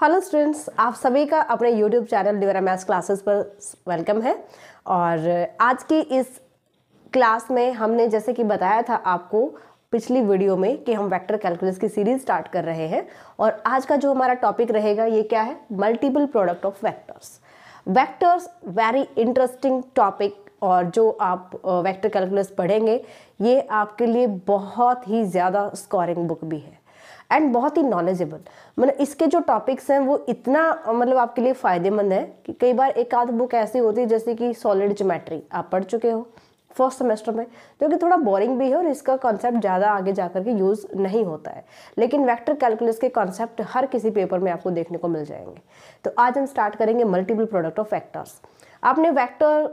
Hello students आप सभी का अपने यूट्यूब चैनल डिवेरा मैथ्स क्लासेस पर वेलकम है और uh, आज की इस क्लास में हमने जैसे कि बताया था आपको पिछली वीडियो में कि हम वेक्टर कैलकुलस की सीरीज स्टार्ट कर रहे हैं और आज का जो हमारा टॉपिक रहेगा ये क्या है multiple product of vectors vectors very interesting topic और जो आप वेक्टर uh, कैलकुलस पढ़ेंगे ये आपके लिए बहुत ही ज़्यादा स्कोरिंग बुक भी है एंड बहुत ही नॉलेजेबल मतलब इसके जो टॉपिक्स हैं वो इतना मतलब आपके लिए फ़ायदेमंद है कि कई बार एक आध बुक ऐसी होती है जैसे कि सॉलिड जोमेट्री आप पढ़ चुके हो फर्स्ट सेमेस्टर में जो कि थोड़ा बोरिंग भी है और इसका कॉन्सेप्ट ज़्यादा आगे जा के यूज़ नहीं होता है लेकिन वेक्टर कैलकुलस के कॉन्सेप्ट हर किसी पेपर में आपको देखने को मिल जाएंगे तो आज हम स्टार्ट करेंगे मल्टीपल प्रोडक्ट ऑफ फैक्टर्स आपने वेक्टर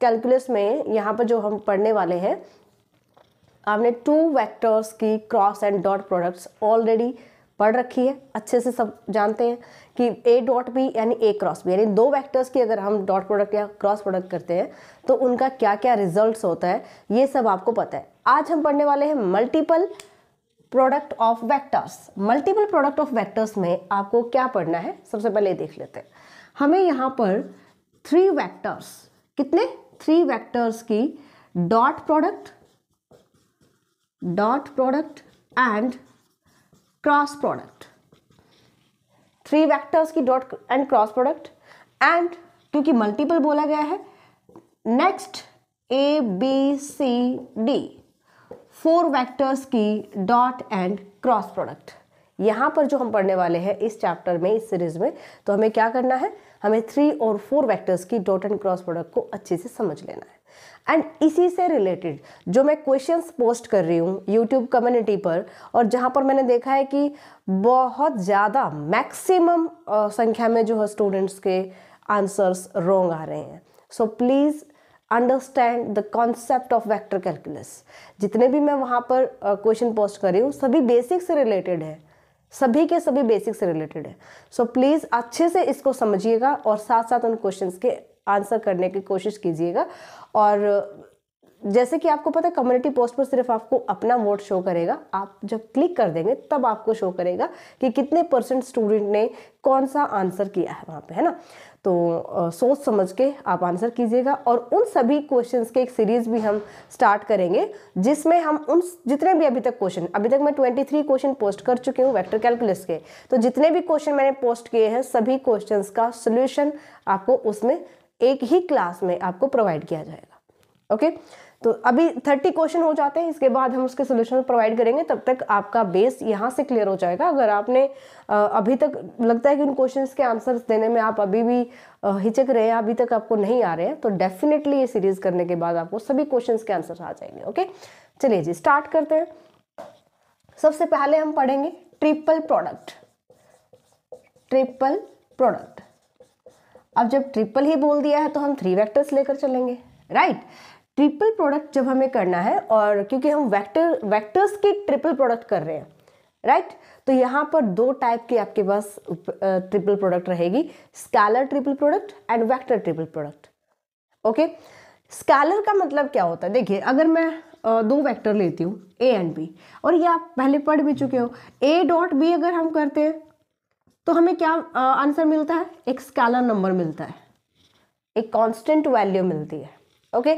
कैलकुलस में यहाँ पर जो हम पढ़ने वाले हैं आपने टू वेक्टर्स की cross and dot products already पढ़ रखी है अच्छे से सब जानते हैं कि ए डॉट बी यानी ए क्रॉस बी यानी दो वेक्टर्स की अगर हम डॉट प्रोडक्ट या क्रॉस प्रोडक्ट करते हैं तो उनका क्या क्या रिजल्ट्स होता है ये सब आपको पता है आज हम पढ़ने वाले हैं multiple product of vectors multiple product of vectors में आपको क्या पढ़ना है सबसे पहले देख लेते हैं हमें यहाँ पर थ्री वैक्टर्स कितने थ्री वैक्टर्स की dot product dot product and cross product three vectors की dot and cross product and क्योंकि मल्टीपल बोला गया है next A B C D four vectors की डॉट एंड क्रॉस प्रोडक्ट यहाँ पर जो हम पढ़ने वाले हैं इस चैप्टर में इस सीरीज में तो हमें क्या करना है हमें थ्री और फोर वेक्टर्स की डॉट एंड क्रॉस प्रोडक्ट को अच्छे से समझ लेना है एंड इसी से रिलेटेड जो मैं क्वेश्चंस पोस्ट कर रही हूँ यूट्यूब कम्युनिटी पर और जहाँ पर मैंने देखा है कि बहुत ज़्यादा मैक्सिमम संख्या में जो है स्टूडेंट्स के आंसर्स रोंग आ रहे हैं so please understand the concept of vector calculus जितने भी मैं वहाँ पर क्वेश्चन पोस्ट कर रही हूँ सभी बेसिक से रिलेटेड है सभी के सभी बेसिक से रिलेटेड है सो so, प्लीज़ अच्छे से इसको समझिएगा और साथ साथ उन क्वेश्चन के आंसर करने की कोशिश कीजिएगा और जैसे कि आपको पता है कम्युनिटी पोस्ट पर सिर्फ आपको अपना वोट शो करेगा आप जब क्लिक कर देंगे तब आपको शो करेगा कि कितने परसेंट स्टूडेंट ने कौन सा आंसर किया है वहाँ पे है ना तो आ, सोच समझ के आप आंसर कीजिएगा और उन सभी क्वेश्चंस के एक सीरीज़ भी हम स्टार्ट करेंगे जिसमें हम उन जितने भी अभी तक क्वेश्चन अभी तक मैं 23 क्वेश्चन पोस्ट कर चुकी हूँ वेक्टर कैलकुलस के तो जितने भी क्वेश्चन मैंने पोस्ट किए हैं सभी क्वेश्चंस का सोल्यूशन आपको उसमें एक ही क्लास में आपको प्रोवाइड किया जाएगा ओके तो अभी थर्टी क्वेश्चन हो जाते हैं इसके बाद हम उसके सोल्यूशन प्रोवाइड करेंगे तब तक आपका बेस यहाँ से क्लियर हो जाएगा अगर आपने अभी तक लगता है कि उन क्वेश्चन के आंसर्स देने में आप अभी भी हिचक रहे हैं अभी तक आपको नहीं आ रहे हैं तो डेफिनेटली ये सीरीज करने के बाद आपको सभी क्वेश्चन के आंसर आ जाएंगे ओके चलिए जी स्टार्ट करते हैं सबसे पहले हम पढ़ेंगे ट्रिपल प्रोडक्ट ट्रिपल प्रोडक्ट अब जब ट्रिपल ही बोल दिया है तो हम थ्री वैक्टर्स लेकर चलेंगे राइट ट्रिपल प्रोडक्ट जब हमें करना है और क्योंकि हम वैक्टर वैक्टर्स की ट्रिपल प्रोडक्ट कर रहे हैं राइट right? तो यहाँ पर दो टाइप की आपके पास ट्रिपल प्रोडक्ट रहेगी scalar triple product and vector triple product okay scalar का मतलब क्या होता है देखिए अगर मैं दो वेक्टर लेती हूँ ए एंड बी और ये आप पहले पढ़ भी चुके हो ए डॉट बी अगर हम करते हैं तो हमें क्या आंसर मिलता है एक स्कैलर नंबर मिलता है एक कांस्टेंट वैल्यू मिलती है ओके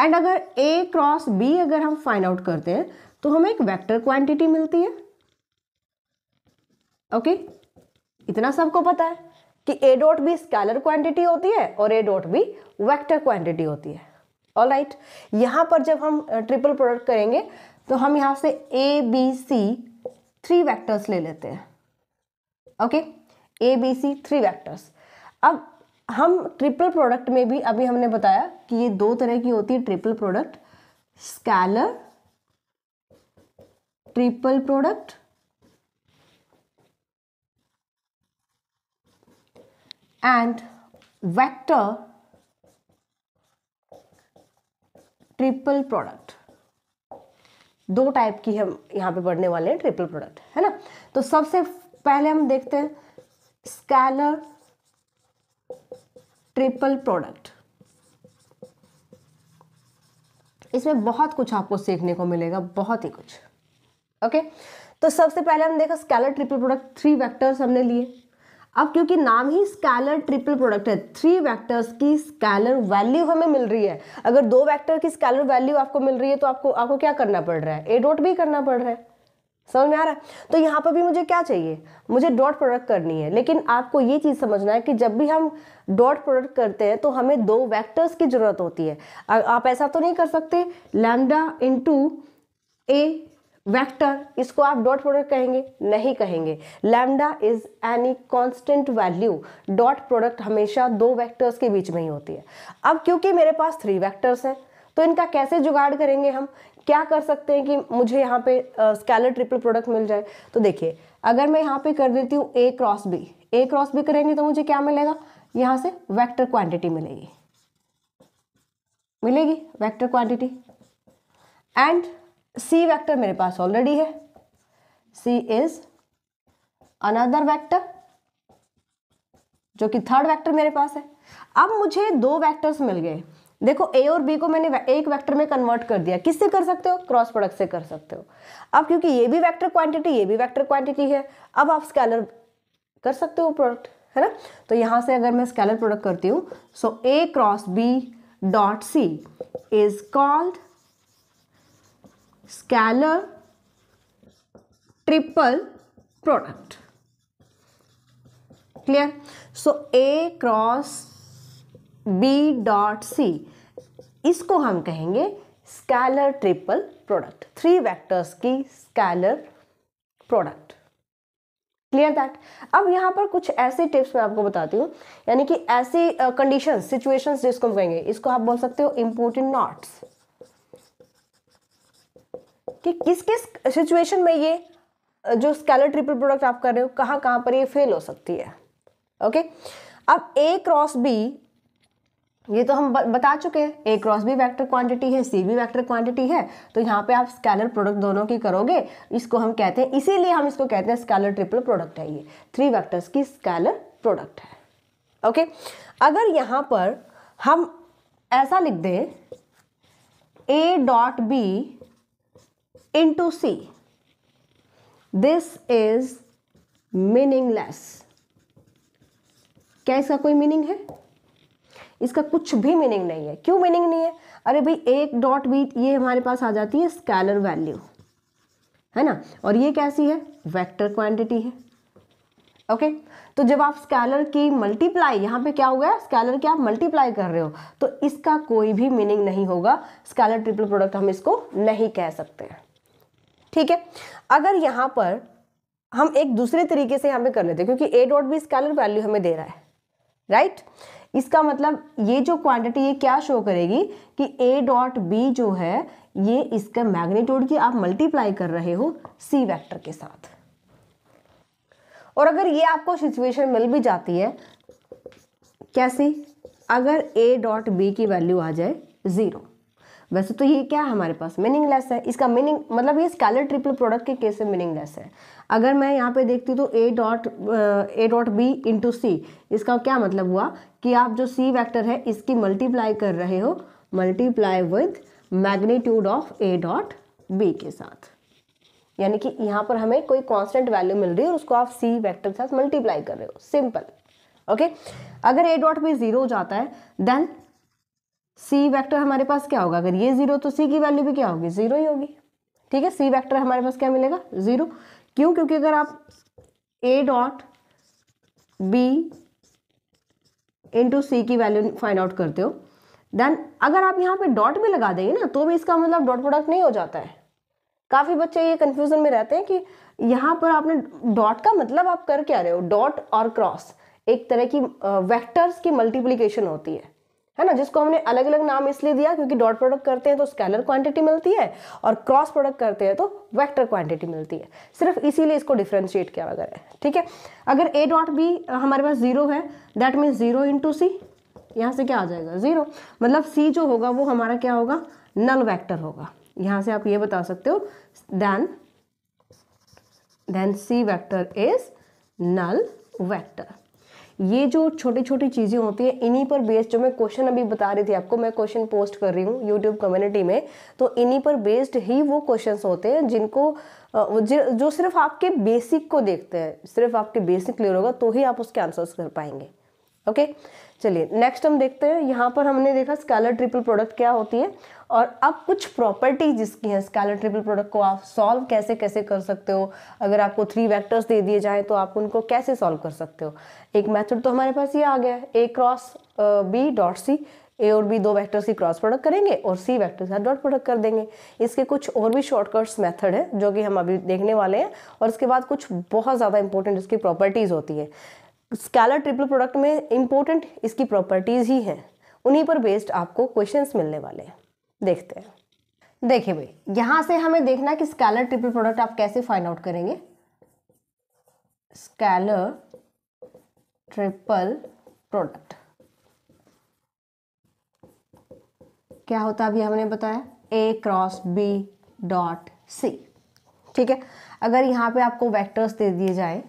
एंड अगर ए क्रॉस बी अगर हम फाइंड आउट करते हैं तो हमें एक वेक्टर क्वांटिटी मिलती है ओके okay? इतना सबको पता है कि ए डॉट बी स्कैलर क्वांटिटी होती है और A dot B vector quantity होती है ऑल राइट यहां पर जब हम ट्रिपल प्रोडक्ट करेंगे तो हम यहां से A B C three vectors ले लेते हैं okay A B C three vectors अब हम ट्रिपल प्रोडक्ट में भी अभी हमने बताया कि ये दो तरह की होती है triple product scalar triple product and vector triple product दो टाइप की हम यहाँ पे पढ़ने वाले हैं ट्रिपल प्रोडक्ट है ना तो सबसे पहले हम देखते हैं स्कैलर ट्रिपल प्रोडक्ट इसमें बहुत कुछ आपको सीखने को मिलेगा बहुत ही कुछ ओके तो सबसे पहले हम देखा scalar triple product three vectors हमने लिए अब क्योंकि नाम ही स्कैलर ट्रिपल प्रोडक्ट है थ्री वेक्टर्स की स्कैलर वैल्यू हमें मिल रही है अगर दो वेक्टर की स्कैलर वैल्यू आपको मिल रही है तो आपको आपको क्या करना पड़ रहा है ए डॉट भी करना पड़ रहा है समझ में आ रहा है तो यहाँ पर भी मुझे क्या चाहिए मुझे डॉट प्रोडक्ट करनी है लेकिन आपको ये चीज़ समझना है कि जब भी हम डॉट प्रोडक्ट करते हैं तो हमें दो वेक्टर्स की ज़रूरत होती है आप ऐसा तो नहीं कर सकते लैमडा इंटू ए वेक्टर इसको आप डॉट प्रोडक्ट कहेंगे नहीं कहेंगे lambda is any constant value dot product हमेशा दो वेक्टर्स के बीच में ही होती है अब क्योंकि मेरे पास थ्री वेक्टर्स हैं तो इनका कैसे जुगाड़ करेंगे हम क्या कर सकते हैं कि मुझे यहाँ पे स्कैलर ट्रिपल प्रोडक्ट मिल जाए तो देखिए अगर मैं यहाँ पे कर देती हूँ A cross B A cross B करेंगे तो मुझे क्या मिलेगा यहाँ से वेक्टर क्वांटिटी मिलेगी मिलेगी vector quantity and C vector मेरे पास ऑलरेडी है सी इज अनदर वेक्टर जो कि थर्ड वेक्टर मेरे पास है अब मुझे दो वेक्टर्स मिल गए देखो ए और बी को मैंने एक वेक्टर में कन्वर्ट कर दिया किससे कर सकते हो क्रॉस प्रोडक्ट से कर सकते हो अब क्योंकि ये भी वेक्टर क्वांटिटी ये भी वेक्टर क्वांटिटी है अब आप स्केलर कर सकते हो प्रोडक्ट है ना तो यहाँ से अगर मैं स्केलर प्रोडक्ट करती हूँ so A cross B dot C is called scalar triple product clear so A cross B dot सी इसको हम कहेंगे scalar triple product three vectors की स्कैलर प्रोडक्ट क्लियर दैट अब यहाँ पर कुछ ऐसे टिप्स मैं आपको बताती हूँ यानी कि ऐसी कंडीशन सिचुएशन जिसको हम कहेंगे इसको आप बोल सकते हो इम्पोर्टेंट नॉट्स कि किस किस सिचुएशन में ये जो स्कैलर ट्रिपल प्रोडक्ट आप कर रहे हो कहाँ कहाँ पर ये फेल हो सकती है ओके okay? अब ए क्रॉस बी ये तो हम बता चुके हैं ए क्रॉस भी वेक्टर क्वांटिटी है सी भी वेक्टर क्वांटिटी है तो यहाँ पे आप स्कैलर प्रोडक्ट दोनों की करोगे इसको हम कहते हैं इसीलिए हम इसको कहते हैं स्कैलर ट्रिपल प्रोडक्ट है ये थ्री वेक्टर्स की स्कैलर प्रोडक्ट है ओके अगर यहाँ पर हम ऐसा लिख दें A dot B into C this is meaningless क्या इसका कोई मीनिंग है इसका कुछ भी मीनिंग नहीं है क्यों मीनिंग नहीं है अरे भाई एक डॉट भी ये हमारे पास आ जाती है स्कैलर वैल्यू है ना और ये कैसी है वेक्टर क्वांटिटी है ओके तो जब आप स्कैलर की मल्टीप्लाई यहाँ पे क्या हो गया स्कैलर की आप मल्टीप्लाई कर रहे हो तो इसका कोई भी मीनिंग नहीं होगा स्कैलर ट्रिपल प्रोडक्ट हम इसको नहीं कह सकते हैं ठीक है अगर यहाँ पर हम एक दूसरे तरीके से यहाँ पे कर लेते हैं क्योंकि A dot B scalar value हमें दे रहा है राइट right? इसका मतलब ये जो क्वांटिटी ये क्या शो करेगी कि ए डॉट बी जो है ये इसका मैग्नीट्यूड की आप मल्टीप्लाई कर रहे हो सी वेक्टर के साथ और अगर ये आपको सिचुएशन मिल भी जाती है कैसी अगर ए डॉट बी की वैल्यू आ जाए ज़ीरो वैसे तो ये क्या है हमारे पास मीनिंगलेस है इसका मीनिंग मतलब ये स्कैलर ट्रिपल प्रोडक्ट के केस में मीनिंगलेस है अगर मैं यहाँ पे देखती हूँ तो A dot A dot B into C इसका क्या मतलब हुआ कि आप जो सी वैक्टर है इसकी मल्टीप्लाई कर रहे हो multiply with magnitude of A dot B के साथ यानी कि यहाँ पर हमें कोई कांस्टेंट वैल्यू मिल रही है और उसको आप सी वैक्टर के साथ मल्टीप्लाई कर रहे हो सिंपल ओके अगर ए डॉट बी जीरो हो जाता है देन सी वैक्टर हमारे पास क्या होगा अगर ये जीरो तो सी की वैल्यू भी क्या होगी जीरो ही होगी ठीक है सी वैक्टर हमारे पास क्या मिलेगा जीरो क्यों क्योंकि अगर आप A dot B into C की वैल्यू फाइंड आउट करते हो देन अगर आप यहाँ पे डॉट भी लगा देंगे ना तो भी इसका मतलब डॉट प्रोडक्ट नहीं हो जाता है काफ़ी बच्चे ये कन्फ्यूज़न में रहते हैं कि यहाँ पर आपने डॉट का मतलब आप कर क्या रहे हो डॉट और क्रॉस एक तरह की वेक्टर्स की मल्टीप्लीकेशन होती है है ना जिसको हमने अलग अलग नाम इसलिए दिया क्योंकि डॉट प्रोडक्ट करते हैं तो स्केलर क्वांटिटी मिलती है और क्रॉस प्रोडक्ट करते हैं तो वेक्टर क्वांटिटी मिलती है सिर्फ इसीलिए इसको डिफ्रेंशिएट किया वगैरह है ठीक है अगर ए डॉट बी हमारे पास जीरो है that means zero into C यहाँ से क्या आ जाएगा जीरो मतलब सी जो होगा वो हमारा क्या होगा नल वैक्टर होगा यहाँ से आप ये बता सकते हो then then C vector is null vector ये जो छोटी छोटी चीज़ें होती है इन्हीं पर बेस्ड जो मैं क्वेश्चन अभी बता रही थी आपको मैं क्वेश्चन पोस्ट कर रही हूँ यूट्यूब कम्युनिटी में तो इन्हीं पर बेस्ड ही वो क्वेश्चन होते हैं जिनको जो सिर्फ आपके बेसिक को देखते हैं सिर्फ आपके बेसिक क्लियर होगा तो ही आप उसके आंसर्स कर पाएंगे ओके चलिए नेक्स्ट हम देखते हैं यहाँ पर हमने देखा स्कैलर ट्रिपल प्रोडक्ट क्या होती है और अब कुछ प्रॉपर्टी जिसकी है स्कैलर ट्रिपल प्रोडक्ट को आप सॉल्व कैसे कैसे कर सकते हो अगर आपको थ्री वेक्टर्स दे दिए जाएँ तो आप उनको कैसे सॉल्व कर सकते हो एक मेथड तो हमारे पास ये आ गया A cross B dot C A और बी दो वेक्टर्स की क्रॉस प्रोडक्ट करेंगे और सी वेक्टर के डॉट प्रोडक्ट कर देंगे इसके कुछ और भी शॉर्टकट्स मेथड है जो कि हम अभी देखने वाले हैं और इसके बाद कुछ बहुत ज़्यादा इंपॉर्टेंट इसकी प्रॉपर्टीज़ होती है स्कैलर ट्रिपल प्रोडक्ट में इंपॉर्टेंट इसकी प्रॉपर्टीज़ ही हैं उन्हीं पर बेस्ड आपको क्वेश्चंस मिलने वाले हैं देखते हैं देखिए भाई यहाँ से हमें देखना कि स्कैलर ट्रिपल प्रोडक्ट आप कैसे फाइंड आउट करेंगे स्कैलर ट्रिपल प्रोडक्ट क्या होता है अभी हमने बताया a cross B dot c ठीक है अगर यहाँ पे आपको वेक्टर्स दे दिए जाए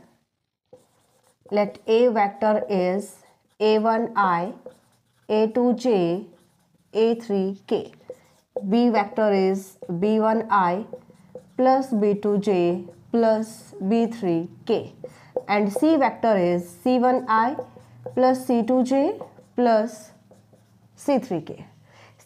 let a vector is a one i a two j a three k b vector is b1i plus b2j plus b3k and c vector is c1i plus c2j plus c3k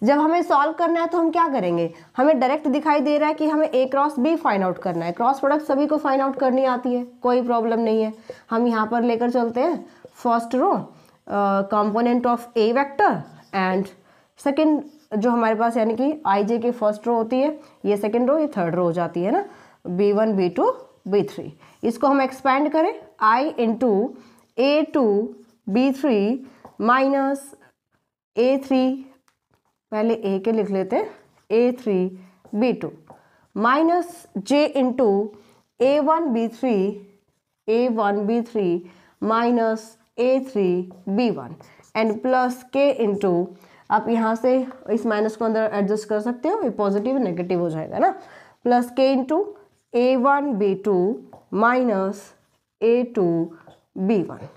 जब हमें solve करना है तो हम क्या करेंगे हमें direct दिखाई दे रहा है कि हमें a cross b find out करना है क्रॉस प्रोडक्ट सभी को फाइंड आउट करनी आती है कोई प्रॉब्लम नहीं है हम यहाँ पर लेकर चलते हैं first row component of a vector and second जो हमारे पास यानी कि आई जे की फर्स्ट रो होती है ये सेकेंड रो ये थर्ड रो हो जाती है ना b one B two B three इसको हम एक्सपैंड करें i into a two B three minus a three पहले ए के लिख लेते हैं a three b two minus j into a one b three a one b three minus a three B one and plus k into आप यहाँ से इस minus को अंदर एडजस्ट कर सकते हो ये पॉजिटिव नेगेटिव हो जाएगा ना plus k into a one B two minus a two b one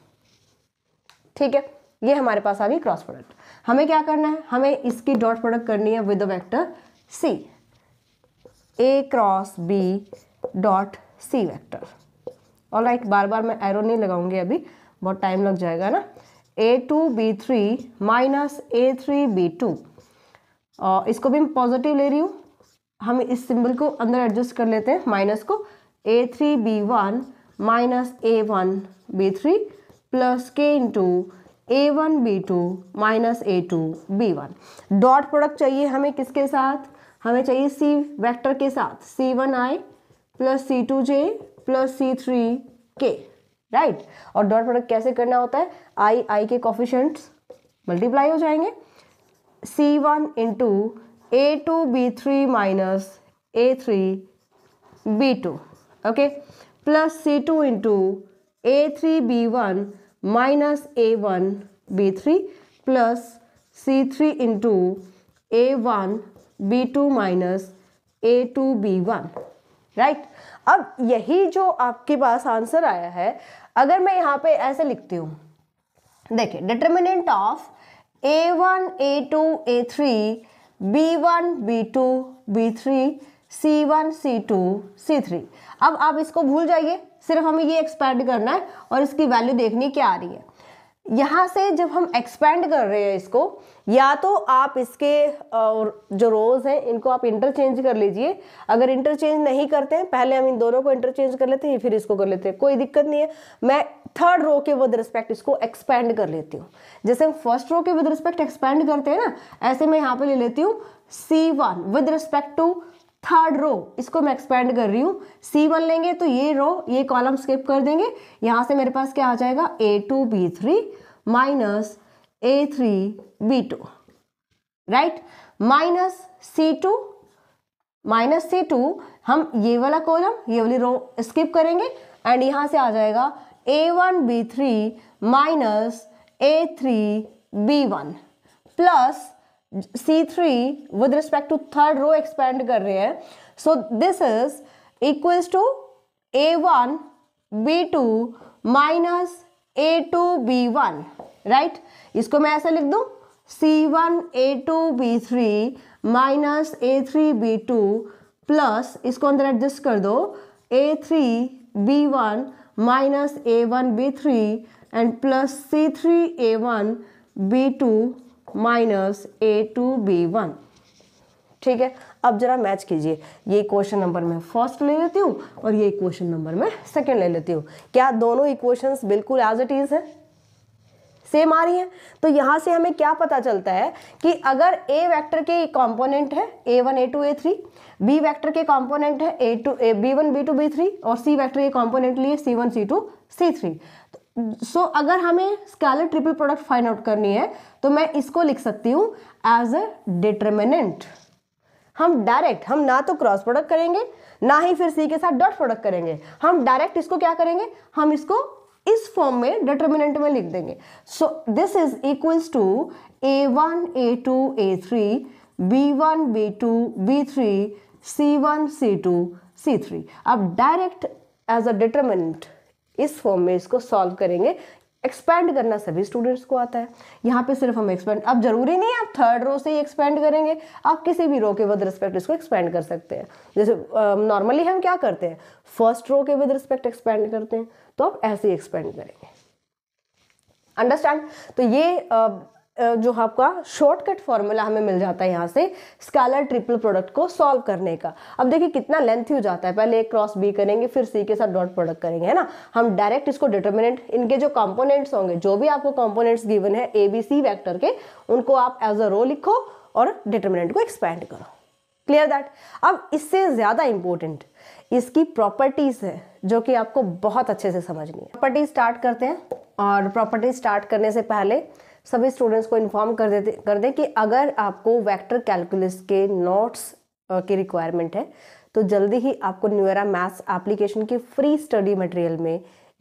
ठीक है ये हमारे पास आ गई क्रॉस प्रोडक्ट हमें क्या करना है हमें इसकी डॉट प्रोडक्ट करनी है with vector c a cross B dot c vector और लाइक बार बार मैं एरो नहीं लगाऊंगी अभी बहुत टाइम लग जाएगा ना a two B three minus a three b two इसको भी मैं पॉजिटिव ले रही हूँ हम इस सिंबल को अंदर एडजस्ट कर लेते हैं माइनस को a three B one minus a one b three plus k into a one B two minus a two b one dot product चाहिए हमें किसके साथ हमें चाहिए सी वेक्टर के साथ c one i plus c two J plus c three k right और dot product कैसे करना होता है आई आई के कॉफिशेंट्स मल्टीप्लाई हो जाएंगे c one into a two B three minus a three b two okay plus c two into a three B one minus a one b three plus c three into a one B two minus a two b one right अब यही जो आपके पास answer आया है अगर मैं यहाँ पे ऐसे लिखती हूँ देखिए determinant of a one A two A three B one B two B three c one C two C three अब आप इसको भूल जाइए सिर्फ हमें ये एक्सपेंड करना है और इसकी वैल्यू देखनी क्या आ रही है यहाँ से जब हम एक्सपेंड कर रहे हैं इसको या तो आप इसके जो रोज़ हैं इनको आप इंटरचेंज कर लीजिए अगर इंटरचेंज नहीं करते हैं पहले हम इन दोनों को इंटरचेंज कर लेते हैं फिर इसको कर लेते हैं कोई दिक्कत नहीं है मैं थर्ड रो के विद रिस्पेक्ट इसको एक्सपेंड कर लेती हूँ जैसे हम फर्स्ट रो के विद रिस्पेक्ट एक्सपेंड करते हैं ना ऐसे मैं यहाँ पर ले लेती हूँ c one with respect to third row इसको मैं एक्सपेंड कर रही हूँ सी वन लेंगे तो ये रो ये कॉलम स्किप कर देंगे यहाँ से मेरे पास क्या आ जाएगा a two B three minus a three b two right minus c two minus c two हम ये वाला कॉलम ये वाली रो स्किप करेंगे एंड यहाँ से आ जाएगा ए one b three minus a three B one plus c three with respect to third row expand कर रहे हैं so this is equal to a one B two minus a two b one right इसको मैं ऐसा लिख दू c one A two B three minus a three b two plus इसको अंदर एडजस्ट कर दो a three B one minus a one b three and plus c three a one B two minus a two b one ठीक है अब जरा match कीजिए ये क्वेश्चन नंबर में फर्स्ट ले लेती हूँ और ये क्वेश्चन नंबर में सेकंड ले लेती हूँ क्या दोनों इक्वेशंस बिल्कुल एज इट इज़ है सेम आ रही है तो यहाँ से हमें क्या पता चलता है कि अगर ए वेक्टर के कंपोनेंट है a one A two A three b vector के कॉम्पोनेंट है a two a b one B two B three और सी वैक्टर के कॉम्पोनेंट लिए सी वन सी टू सी थ्री सो so, अगर हमें scalar triple product find out करनी है तो मैं इसको लिख सकती हूँ एज अ डिटर्मिनेंट हम डायरेक्ट हम ना तो क्रॉस प्रोडक्ट करेंगे ना ही फिर सी के साथ डॉट प्रोडक्ट करेंगे हम डायरेक्ट इसको क्या करेंगे हम इसको इस फॉर्म में डिटर्मिनेंट में लिख देंगे so this is equals to a one A two A three B one B two B three c one C two C three अब डायरेक्ट एज अ डिटर्मिनेंट इस फॉर्म में इसको सॉल्व करेंगे expand करना सभी स्टूडेंट्स को आता है यहाँ पे सिर्फ हम एक्सपेंड अब जरूरी नहीं है आप थर्ड रो से ही एक्सपेंड करेंगे आप किसी भी रो के विद रिस्पेक्ट इसको एक्सपेंड कर सकते हैं जैसे नॉर्मली हम क्या करते हैं फर्स्ट रो के विद रिस्पेक्ट एक्सपेंड करते हैं तो आप ऐसे ही एक्सपेंड करेंगे अंडरस्टैंड तो ये uh, जो आपका शॉर्टकट फॉर्मूला हमें मिल जाता है यहाँ से स्कैलर ट्रिपल प्रोडक्ट को सॉल्व करने का अब देखिए कितना लेंथ हो जाता है पहले ए क्रॉस बी करेंगे फिर सी के साथ डॉट प्रोडक्ट करेंगे है ना हम डायरेक्ट इसको डिटर्मिनेंट इनके जो कंपोनेंट्स होंगे जो भी आपको कंपोनेंट्स गिवन है ए बी सी वैक्टर के उनको आप एज अ रो लिखो और डिटर्मिनेंट को एक्सपैंड करो क्लियर दैट अब इससे ज़्यादा इंपॉर्टेंट इसकी प्रॉपर्टीज़ है जो कि आपको बहुत अच्छे से समझनी है प्रॉपर्टी स्टार्ट करते हैं और प्रॉपर्टी स्टार्ट करने से पहले सभी स्टूडेंट्स को इन्फॉर्म कर देते कर दें कि अगर आपको वेक्टर कैलकुलस के नोट्स की रिक्वायरमेंट है तो जल्दी ही आपको न्यूरा मैथ्स एप्लीकेशन के फ्री स्टडी मटेरियल में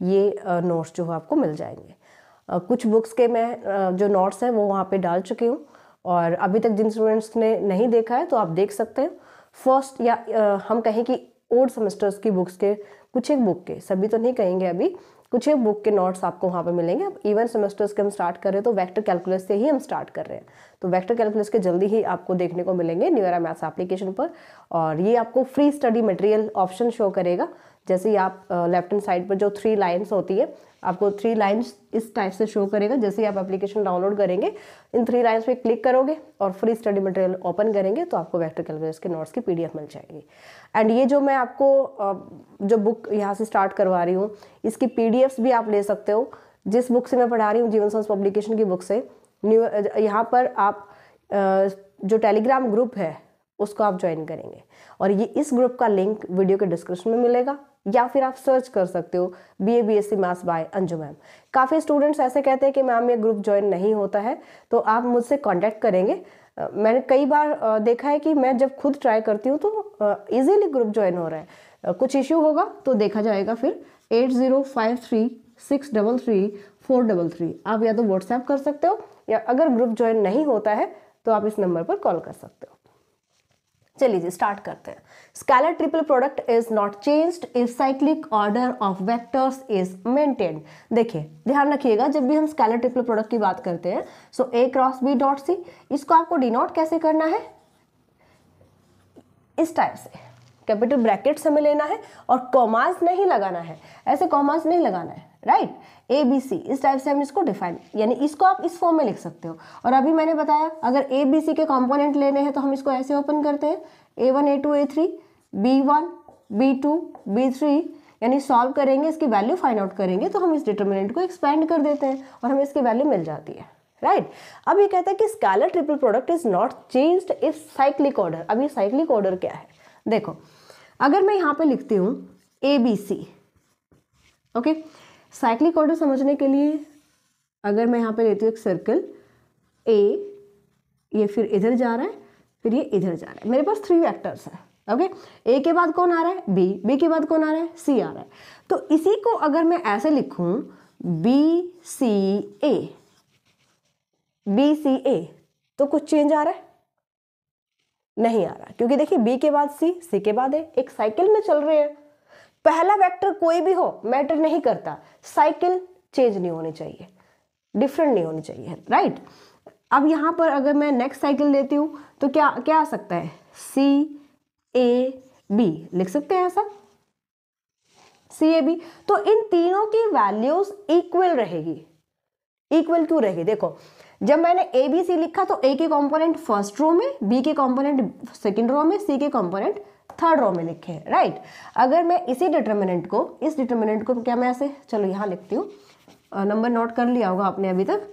ये नोट्स जो है आपको मिल जाएंगे कुछ बुक्स के मैं जो नोट्स हैं वो वहाँ पे डाल चुकी हूँ और अभी तक जिन स्टूडेंट्स ने नहीं देखा है तो आप देख सकते हैं फर्स्ट या हम कहें कि ओल्ड सेमेस्टर्स की बुक्स के कुछ एक बुक के सभी तो नहीं कहेंगे अभी कुछ बुक के नोट्स आपको वहाँ पर मिलेंगे इवन सेमेस्टर्स के हम स्टार्ट कर रहे हैं तो वैक्टर कैलकुलस से ही हम स्टार्ट कर रहे हैं तो वेक्टर कैलकुलस के जल्दी ही आपको देखने को मिलेंगे न्यूरा मैथ्स एप्लीकेशन पर और ये आपको free study material option show करेगा जैसे ही आप लेफ्ट हैंड साइड पर जो थ्री लाइन्स होती है आपको थ्री लाइन्स इस टाइप से शो करेगा जैसे ही आप एप्लीकेशन डाउनलोड करेंगे इन थ्री लाइन्स पे क्लिक करोगे और फ्री स्टडी मटेरियल ओपन करेंगे तो आपको वेक्टर कैलकुलस के नोट्स की पीडीएफ मिल जाएगी एंड ये जो मैं आपको जो बुक यहाँ से स्टार्ट करवा रही हूँ इसकी पी भी आप ले सकते हो जिस बुक से मैं पढ़ा रही हूँ जीवन सांस पब्लिकेशन की बुक से न्यू यहाँ पर आप जो टेलीग्राम ग्रुप है उसको आप ज्वाइन करेंगे और ये इस ग्रुप का लिंक वीडियो के डिस्क्रिप्शन में मिलेगा या फिर आप सर्च कर सकते हो B A B S C maths by Anju ma'am काफ़ी स्टूडेंट्स ऐसे कहते हैं कि मैम ये ग्रुप ज्वाइन नहीं होता है तो आप मुझसे कॉन्टैक्ट करेंगे मैंने कई बार देखा है कि मैं जब खुद ट्राई करती हूँ तो ईजिली ग्रुप ज्वाइन हो रहा है कुछ इश्यू होगा तो देखा जाएगा फिर eight zero five three six double three four double three आप या तो व्हाट्सएप कर सकते हो या अगर ग्रुप ज्वाइन नहीं होता है तो आप इस नंबर पर कॉल कर सकते हो चलिए जी स्टार्ट करते हैं scalar triple product is not changed if cyclic order of vectors is maintained देखिए ध्यान रखिएगा जब भी हम स्कैलर ट्रिपल प्रोडक्ट की बात करते हैं सो ए क्रॉस बी डॉट सी इसको आपको डिनोट कैसे करना है इस टाइप से कैपिटल ब्रैकेट्स हमें लेना है और कॉमास नहीं लगाना है ऐसे कॉमास नहीं लगाना है राइट ए बी सी इस टाइप से हम इसको डिफाइन यानी इसको आप इस फॉर्म में लिख सकते हो और अभी मैंने बताया अगर ए बी सी के कॉम्पोनेंट लेने हैं तो हम इसको ऐसे ओपन करते हैं a one A two A three B one B two B three यानी सॉल्व करेंगे इसकी वैल्यू फाइंड आउट करेंगे तो हम इस डिटर्मिनेंट को एक्सपेंड कर देते हैं और हमें इसकी वैल्यू मिल जाती है राइट right? अब ये कहता है कि scalar triple product is not changed if cyclic order अब ये साइक्लिक ऑर्डर क्या है देखो अगर मैं यहाँ पे लिखती हूँ a B c okay cyclic order समझने के लिए अगर मैं यहाँ पे लेती हूँ एक सर्कल ए ये फिर इधर जा रहा है फिर ये इधर जा रहा है मेरे पास थ्री वैक्टर्स है ओके ए के बाद कौन आ रहा है बी बी के बाद कौन आ रहा है सी आ रहा है तो इसी को अगर मैं ऐसे लिखूँ B C A B C ए तो कुछ चेंज आ रहा है नहीं आ रहा क्योंकि देखिए बी के बाद सी सी के बाद ए एक साइकिल में चल रहे हैं पहला वेक्टर कोई भी हो मैटर नहीं करता साइकिल चेंज नहीं होनी चाहिए डिफरेंट नहीं होनी चाहिए राइट अब यहाँ पर अगर मैं नेक्स्ट साइकिल लेती हूँ तो क्या क्या आ सकता है सी ए बी लिख सकते हैं ऐसा सी ए बी तो इन तीनों की वैल्यूज इक्वल रहेगी इक्वल क्यों रहेगी देखो जब मैंने ए बी सी लिखा तो ए के कंपोनेंट फर्स्ट रो में बी के कंपोनेंट सेकंड रो में सी के कंपोनेंट थर्ड रो में लिखे हैं राइट अगर मैं इसी डिटर्मिनेंट को इस डिटर्मिनेंट को क्या मैं ऐसे चलो यहाँ लिखती हूँ नंबर नोट कर लिया होगा आपने अभी तक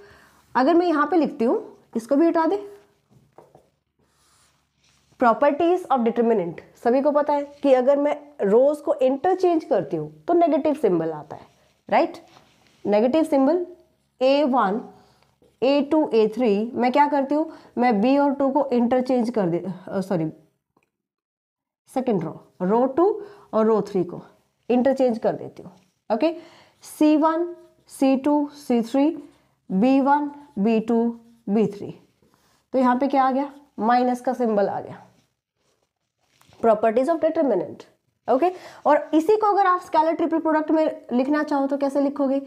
अगर मैं यहाँ पे लिखती हूँ इसको भी हटा दे प्रॉपर्टीज ऑफ डिटर्मिनेंट सभी को पता है कि अगर मैं रोज को इंटरचेंज करती हूँ तो नेगेटिव सिंबल आता है right negative symbol a one A two A three मैं क्या करती हूँ मैं बी और टू को इंटरचेंज कर दे sorry second row row two और रो थ्री को इंटरचेंज कर देती हूँ ओके सी वन सी टू सी three B one B two B three तो यहाँ पे क्या आ गया माइनस का सिंबल आ गया प्रॉपर्टीज ऑफ डिटर्मिनेंट ओके और इसी को अगर आप स्केलर ट्रिपल प्रोडक्ट में लिखना चाहो तो कैसे लिखोगे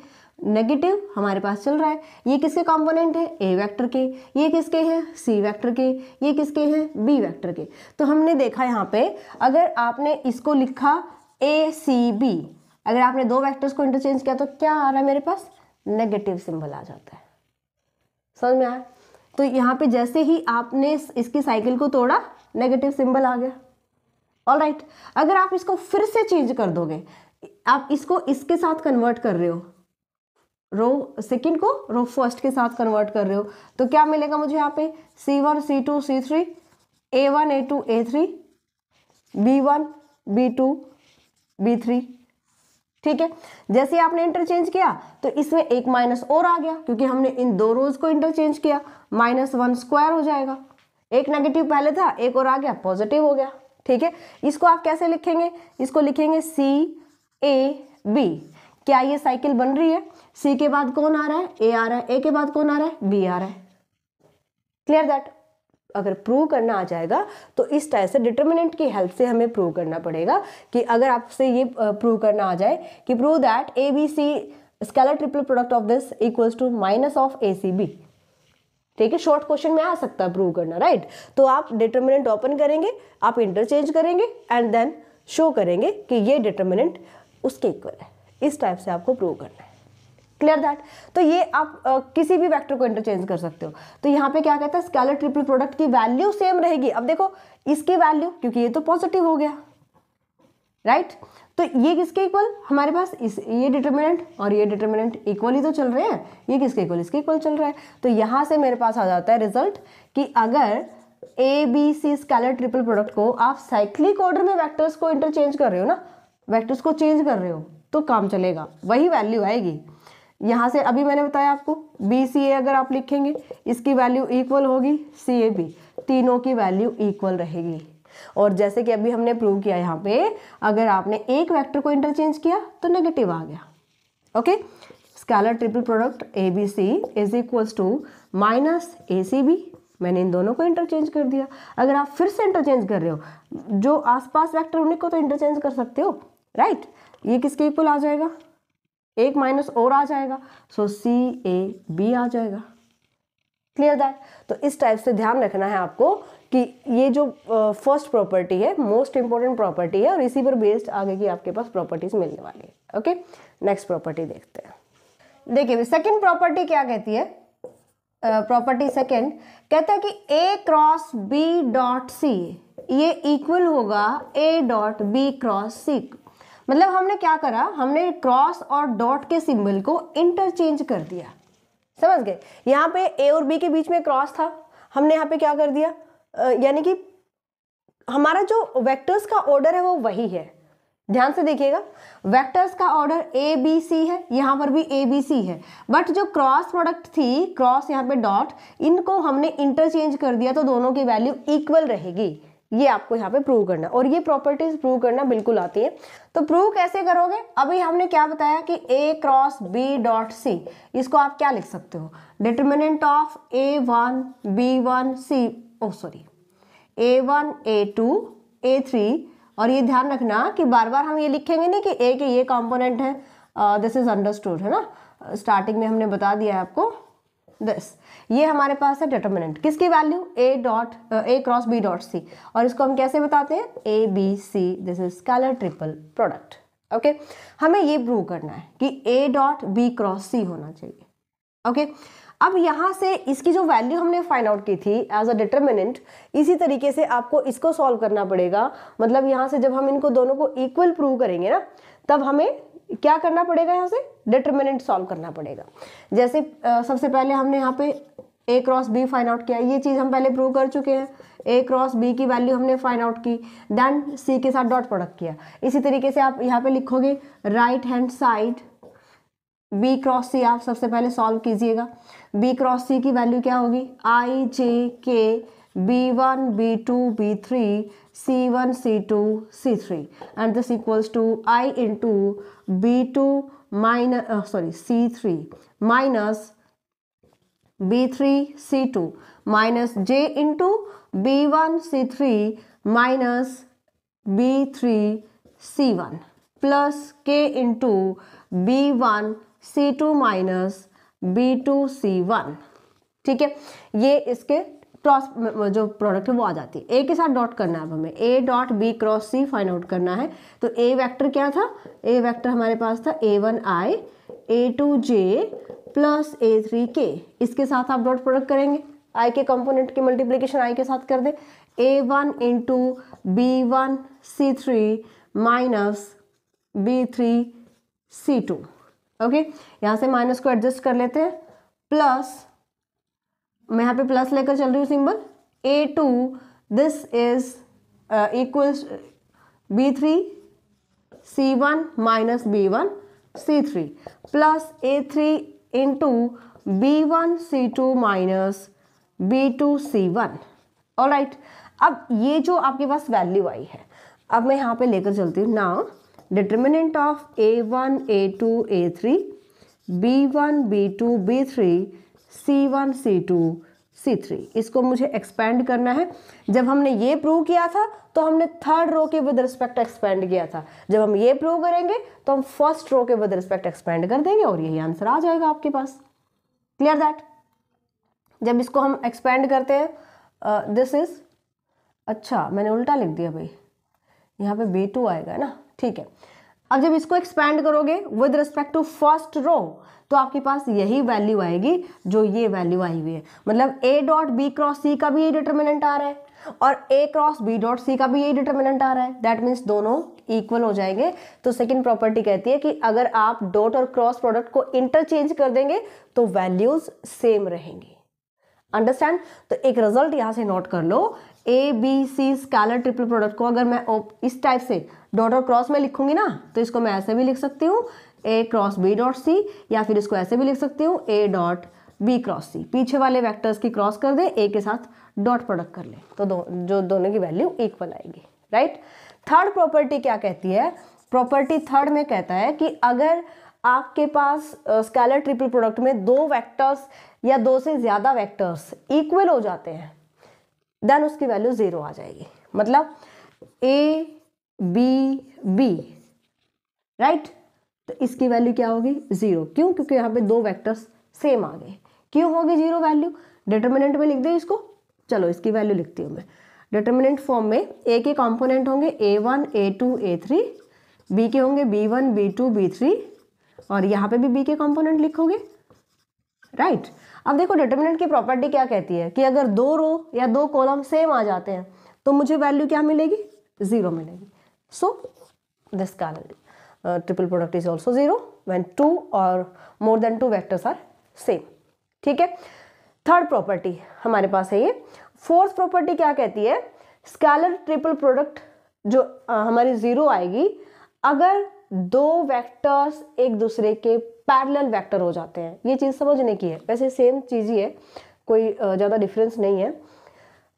नेगेटिव हमारे पास चल रहा है ये किसके कंपोनेंट है ए वेक्टर के ये किसके हैं सी वेक्टर के ये किसके हैं बी वेक्टर के तो हमने देखा यहाँ पे अगर आपने इसको लिखा ए सी बी अगर आपने दो वेक्टर्स को इंटरचेंज किया तो क्या आ रहा है मेरे पास नेगेटिव सिंबल आ जाता है समझ में आया तो यहाँ पे जैसे ही आपने इसकी साइकिल को तोड़ा नेगेटिव सिंबल आ गया ऑल राइट right. अगर आप इसको फिर से चेंज कर दोगे आप इसको इसके साथ कन्वर्ट कर रहे हो रो सेकेंड को रो फर्स्ट के साथ कन्वर्ट कर रहे हो तो क्या मिलेगा मुझे यहाँ पे c one C two C three a one A two A three B one B two B three ठीक है जैसे आपने इंटरचेंज किया तो इसमें एक माइनस और आ गया क्योंकि हमने इन दो रोज को इंटरचेंज किया माइनस वन स्क्वायर हो जाएगा एक नेगेटिव पहले था एक और आ गया पॉजिटिव हो गया ठीक है इसको आप कैसे लिखेंगे इसको लिखेंगे सी ए बी क्या ये साइकिल बन रही है सी के बाद कौन आ रहा है ए आ रहा है ए के बाद कौन आ रहा है बी आ रहा है क्लियर दैट अगर प्रूव करना आ जाएगा तो इस टाइप से डिटर्मिनेंट की हेल्प से हमें प्रूव करना पड़ेगा कि अगर आपसे ये प्रूव करना आ जाए कि prove that a B C scalar triple product of this equals to minus of a c b ठीक है शॉर्ट क्वेश्चन में आ सकता है प्रूव करना राइट तो आप डिटर्मिनेंट ओपन करेंगे आप इंटरचेंज करेंगे एंड देन शो करेंगे कि ये डिटर्मिनेंट उसके इक्वल है इस टाइप से आपको प्रूव करना है क्लियर दैट तो ये आप आ, किसी भी वेक्टर को इंटरचेंज कर सकते हो तो यहाँ पे क्या कहता है स्केलर ट्रिपल प्रोडक्ट की वैल्यू सेम रहेगी अब देखो इसकी वैल्यू क्योंकि ये तो पॉजिटिव हो गया राइट right? तो ये किसके इक्वल हमारे पास इस ये डिटर्मिनेंट और ये डिटर्मिनेंट इक्वल ही तो चल रहे हैं ये किसके इक्वल इसके इक्वल चल रहा है तो यहाँ से मेरे पास आ जाता है रिजल्ट कि अगर a B C scalar triple product को आप साइक्लिक ऑर्डर में वैक्टर्स को इंटरचेंज कर रहे हो ना वैक्टर्स को चेंज कर रहे हो तो काम चलेगा वही वैल्यू आएगी यहाँ से अभी मैंने बताया आपको बी सी ए अगर आप लिखेंगे इसकी वैल्यू इक्वल होगी सी ए बी तीनों की वैल्यू इक्वल रहेगी और जैसे कि अभी हमने प्रूव किया यहाँ पे अगर आपने एक वेक्टर को इंटरचेंज किया तो नेगेटिव आ गया okay scalar triple product a B c is equals to minus a c b मैंने इन दोनों को इंटरचेंज कर दिया अगर आप फिर से इंटरचेंज कर रहे हो जो आसपास वेक्टर उन्हीं को तो इंटरचेंज कर सकते हो राइट ये किसके इक्वल आ जाएगा एक माइनस और आ जाएगा सो सी ए बी आ जाएगा क्लियर दैट तो इस टाइप से ध्यान रखना है आपको कि ये जो फर्स्ट प्रॉपर्टी है मोस्ट इंपॉर्टेंट प्रॉपर्टी है और इसी पर बेस्ड आगे की आपके पास प्रॉपर्टीज मिलने वाली है ओके नेक्स्ट प्रॉपर्टी देखते हैं देखिए सेकंड प्रॉपर्टी क्या कहती है प्रॉपर्टी uh, सेकंड कहता है कि a cross B dot c ये इक्वल होगा a dot B cross c मतलब हमने क्या करा हमने क्रॉस और डॉट के सिंबल को इंटरचेंज कर दिया समझ गए यहाँ पे ए और बी के बीच में क्रॉस था हमने यहाँ पे क्या कर दिया यानी कि हमारा जो वेक्टर्स का ऑर्डर है वो वही है ध्यान से देखिएगा वेक्टर्स का ऑर्डर ए बी सी है यहाँ पर भी ए बी सी है बट जो क्रॉस प्रोडक्ट थी क्रॉस यहाँ पे डॉट इनको हमने इंटरचेंज कर दिया तो दोनों की वैल्यू इक्वल रहेगी ये आपको यहाँ पे प्रूव करना और ये प्रॉपर्टीज प्रूव करना बिल्कुल आती है तो प्रूव कैसे करोगे अभी हमने क्या बताया कि ए क्रॉस बी डॉट सी इसको आप क्या लिख सकते हो determinant of a one b one c oh sorry a one A two A three और ये ध्यान रखना कि बार बार हम ये लिखेंगे नहीं कि ए के ये कॉम्पोनेंट है दिस इज अंडरस्टूड है ना स्टार्टिंग uh, में हमने बता दिया है आपको दिस ये हमारे पास है डिटर्मिनेंट किसकी value a dot a cross B dot c और इसको हम कैसे बताते हैं a B c this is scalar triple product okay हमें ये प्रूव करना है कि ए डॉट बी क्रॉस सी होना चाहिए ओके okay? अब यहाँ से इसकी जो वैल्यू हमने फाइंड आउट की थी एज अ डिटर्मिनेंट इसी तरीके से आपको इसको सॉल्व करना पड़ेगा मतलब यहाँ से जब हम इनको दोनों को इक्वल प्रूव करेंगे ना तब हमें क्या करना पड़ेगा यहाँ से डिटर्मिनेंट सॉल्व करना पड़ेगा जैसे सबसे पहले हमने यहाँ पे a cross b find out किया ये चीज़ हम पहले प्रूव कर चुके हैं ए क्रॉस बी की वैल्यू हमने फाइंड आउट की देन सी के साथ डॉट प्रोडक्ट किया इसी तरीके से आप यहाँ पे लिखोगे right hand side b cross c आप सबसे पहले सॉल्व कीजिएगा बी क्रॉस सी की वैल्यू क्या होगी आई जे के B1, B2, B3, C1, C2, C3 and this equals to I into B2 minus, uh, sorry, C3 minus B3, C2 minus J into B1, C3 minus B3, C1 plus K into B1, C2 minus B2, C1 ठीक है ये इसके cross जो product है वो आ जाती है ए के साथ डॉट करना है अब हमें a dot B cross c find out करना है तो ए वेक्टर क्या था ए वेक्टर हमारे पास था a one i a two J plus a three k इसके साथ आप डॉट प्रोडक्ट करेंगे आई के कंपोनेंट की मल्टीप्लीकेशन आई के साथ कर दें a one into b one c three minus b three c two okay यहाँ से माइनस को एडजस्ट कर लेते हैं प्लस मैं यहाँ पे प्लस लेकर चल रही हूँ symbol a two this is equals b three c one minus b one c three plus a three into b one C two minus b two c one और राइट अब ये जो आपके पास वैल्यू आई है अब मैं यहाँ पे लेकर चलती हूँ now determinant of a one A two A three B one B two B three c one C two C three इसको मुझे एक्सपेंड करना है जब हमने ये प्रूव किया था तो हमने थर्ड रो के विद रिस्पेक्ट एक्सपेंड किया था जब हम ये प्रूव करेंगे तो हम फर्स्ट रो के विद रिस्पेक्ट एक्सपेंड कर देंगे और यही आंसर आ जाएगा आपके पास क्लियर दैट जब इसको हम एक्सपेंड करते हैं दिस uh, इज़ अच्छा मैंने उल्टा लिख दिया भाई यहाँ पे बी टू आएगा ना ठीक है अब जब इसको एक्सपेंड करोगे with respect to first row तो आपके पास यही वैल्यू आएगी जो ये वैल्यू आई हुई है मतलब A dot B cross C का भी यही डिटर्मिनेंट आ रहा है और A cross B dot C का भी यही डिटर्मिनेंट आ रहा है दैट मीन्स दोनों इक्वल हो जाएंगे तो सेकेंड प्रॉपर्टी कहती है कि अगर आप डॉट और क्रॉस प्रोडक्ट को इंटरचेंज कर देंगे तो वैल्यूज सेम रहेंगी अंडरस्टैंड तो एक रिजल्ट यहाँ से नोट कर लो A B C scalar triple product को अगर मैं इस टाइप से डॉट और क्रॉस में लिखूंगी ना तो इसको मैं ऐसे भी लिख सकती हूँ A cross B dot C या फिर इसको ऐसे भी लिख सकती हूँ A dot B cross C पीछे वाले वेक्टर्स की क्रॉस कर दे ए के साथ डॉट प्रोडक्ट कर ले तो दो, जो दोनों की वैल्यू इक्वल आएगी राइट थर्ड प्रॉपर्टी क्या कहती है प्रॉपर्टी थर्ड में कहता है कि अगर आपके पास स्कैलर ट्रिपल प्रोडक्ट में दो वेक्टर्स या दो से ज़्यादा वेक्टर्स इक्वल हो जाते हैं देन उसकी वैल्यू ज़ीरो आ जाएगी मतलब ए बी बी राइट तो इसकी वैल्यू क्या होगी जीरो क्यों क्योंकि यहाँ पे दो वेक्टर्स सेम आ गए क्यों होगी जीरो वैल्यू डिटर्मिनेंट में लिख दे इसको चलो इसकी वैल्यू लिखती हूँ मैं डिटर्मिनेंट फॉर्म में ए के कॉम्पोनेंट होंगे A one A two A three B के होंगे B one B two B three और यहाँ पे भी बी के कॉम्पोनेंट लिखोगे राइट right. अब देखो डिटर्मिनेंट की प्रॉपर्टी क्या कहती है कि अगर दो रो या दो कॉलम सेम आ जाते हैं तो मुझे वैल्यू क्या मिलेगी ज़ीरो मिलेगी सो दिस कारण uh, triple product is also 0 when two or more than two vectors are same ठीक है थर्ड प्रॉपर्टी हमारे पास है ये फोर्थ प्रॉपर्टी क्या कहती है स्कैलर ट्रिपल प्रोडक्ट जो आ, uh, हमारी जीरो आएगी अगर दो वेक्टर्स एक दूसरे के पैरेलल वेक्टर हो जाते हैं ये चीज़ समझने की है वैसे सेम चीज़ ही है कोई uh, ज़्यादा डिफरेंस नहीं है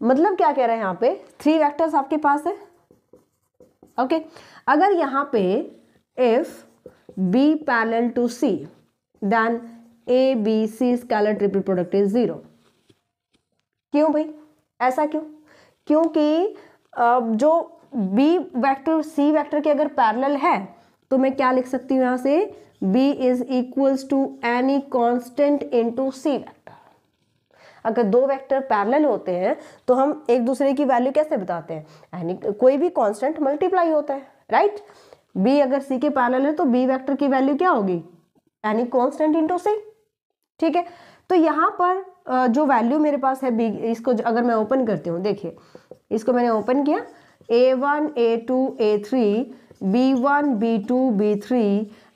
मतलब क्या कह रहे हैं यहाँ पे थ्री वेक्टर्स आपके पास है ओके okay. अगर यहाँ पे If B parallel to C, then A B C scalar triple product is zero क्यों भाई ऐसा क्यों क्योंकि जो b वेक्टर c वेक्टर के अगर पैरेलल है तो मैं क्या लिख सकती हूँ यहाँ से b is equals to any constant into c vector अगर दो वेक्टर पैरेलल होते हैं तो हम एक दूसरे की वैल्यू कैसे बताते हैं यानी कोई भी कांस्टेंट मल्टीप्लाई होता है राइट right? बी अगर सी के पैरेलल है तो बी वेक्टर की वैल्यू क्या होगी यानी कॉन्स्टेंट इंटू सी ठीक है तो यहाँ पर जो वैल्यू मेरे पास है बी इसको अगर मैं ओपन करती हूँ देखिए इसको मैंने ओपन किया A one A two A three B one B two B three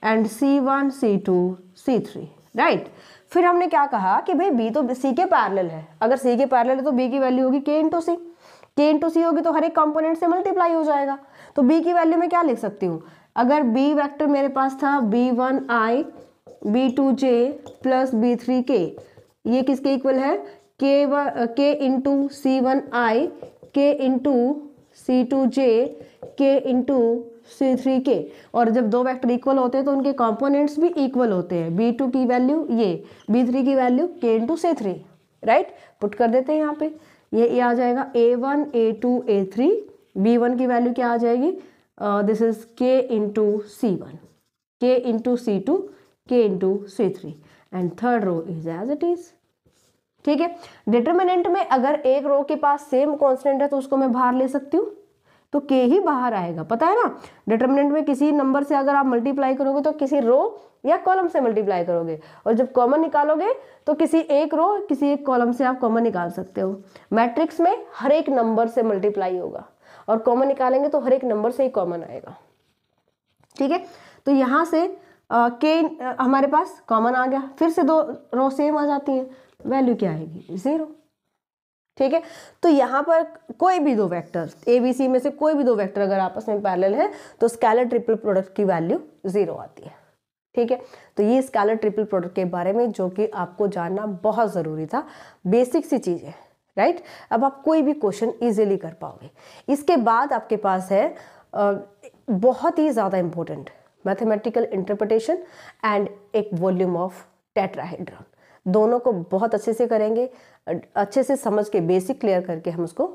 and C one C two C three right फिर हमने क्या कहा कि भाई बी तो सी के पैरेलल है अगर सी के पैरेलल है तो बी की वैल्यू होगी के इंटू सी के इंटू सी होगी तो हर एक कंपोनेंट से मल्टीप्लाई हो जाएगा तो बी की वैल्यू मैं क्या लिख सकती हूँ अगर बी वैक्टर मेरे पास था B one I B two J plus B three K ये किसके इक्वल है के व के इंटू सी वन आई के इंटू सी टू जे के इंटू सी थ्री के और जब दो वेक्टर इक्वल होते हैं तो उनके कंपोनेंट्स भी इक्वल होते हैं बी टू की वैल्यू ये बी थ्री की value K into C three right put कर देते हैं यहाँ पे ये आ जाएगा ए वन ए टू ए थ्री बी वन की वैल्यू क्या आ जाएगी this is K into C one K into C two K into C three and third row is as it is ठीक है डिटर्मिनेंट में अगर एक रो के पास सेम कॉन्स्टेंट है तो उसको मैं बाहर ले सकती हूँ तो के ही बाहर आएगा पता है ना डिटर्मिनेंट में किसी नंबर से अगर आप मल्टीप्लाई करोगे तो किसी रो या कॉलम से मल्टीप्लाई करोगे और जब कॉमन निकालोगे तो किसी एक रो किसी एक कॉलम से आप कॉमन निकाल सकते हो मैट्रिक्स में हर एक नंबर से मल्टीप्लाई होगा और कॉमन निकालेंगे तो हर एक नंबर से ही कॉमन आएगा ठीक है तो यहाँ से के हमारे पास कॉमन आ गया फिर से दो रो सेम आ जाती हैं वैल्यू क्या आएगी ज़ीरो ठीक है तो यहाँ पर कोई भी दो वेक्टर ए बी सी में से कोई भी दो वेक्टर अगर आपस में पैरेलल है तो स्कैलर ट्रिपल प्रोडक्ट की वैल्यू ज़ीरो आती है ठीक है तो ये स्कैलर ट्रिपल प्रोडक्ट के बारे में जो कि आपको जानना बहुत ज़रूरी था बेसिक सी चीज़ है राइट अब आप कोई भी क्वेश्चन ईजिली कर पाओगे इसके बाद आपके पास है बहुत ही ज़्यादा इम्पोर्टेंट मैथमेटिकल इंटरप्रटेशन एंड एक वॉल्यूम ऑफ टेट्राहेड्रॉन दोनों को बहुत अच्छे से करेंगे अच्छे से समझ के बेसिक क्लियर करके हम उसको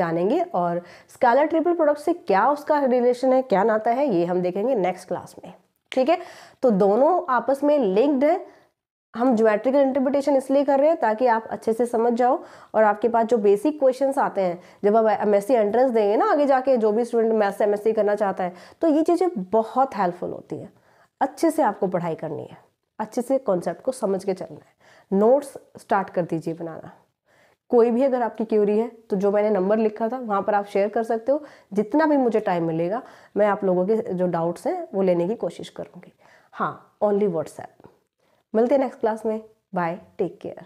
जानेंगे और स्कालर ट्रिपल प्रोडक्ट से क्या उसका रिलेशन है क्या नाता है ये हम देखेंगे नेक्स्ट क्लास में ठीक है तो दोनों आपस में लिंक्ड है हम ज्योमेट्रिकल इंटरप्रिटेशन इसलिए कर रहे हैं ताकि आप अच्छे से समझ जाओ और आपके पास जो बेसिक क्वेश्चंस आते हैं जब आप एम एस एंट्रेंस देंगे ना आगे जाके जो भी स्टूडेंट मैथ्स एम एस करना चाहता है तो ये चीज़ें बहुत हेल्पफुल होती हैं अच्छे से आपको पढ़ाई करनी है अच्छे से कॉन्सेप्ट को समझ के चलना है नोट्स स्टार्ट कर दीजिए बनाना कोई भी अगर आपकी क्यूरी है तो जो मैंने नंबर लिखा था वहाँ पर आप शेयर कर सकते हो जितना भी मुझे टाइम मिलेगा मैं आप लोगों के जो डाउट्स हैं वो लेने की कोशिश करूँगी हाँ ओनली व्हाट्सएप मिलते हैं नेक्स्ट क्लास में बाय टेक केयर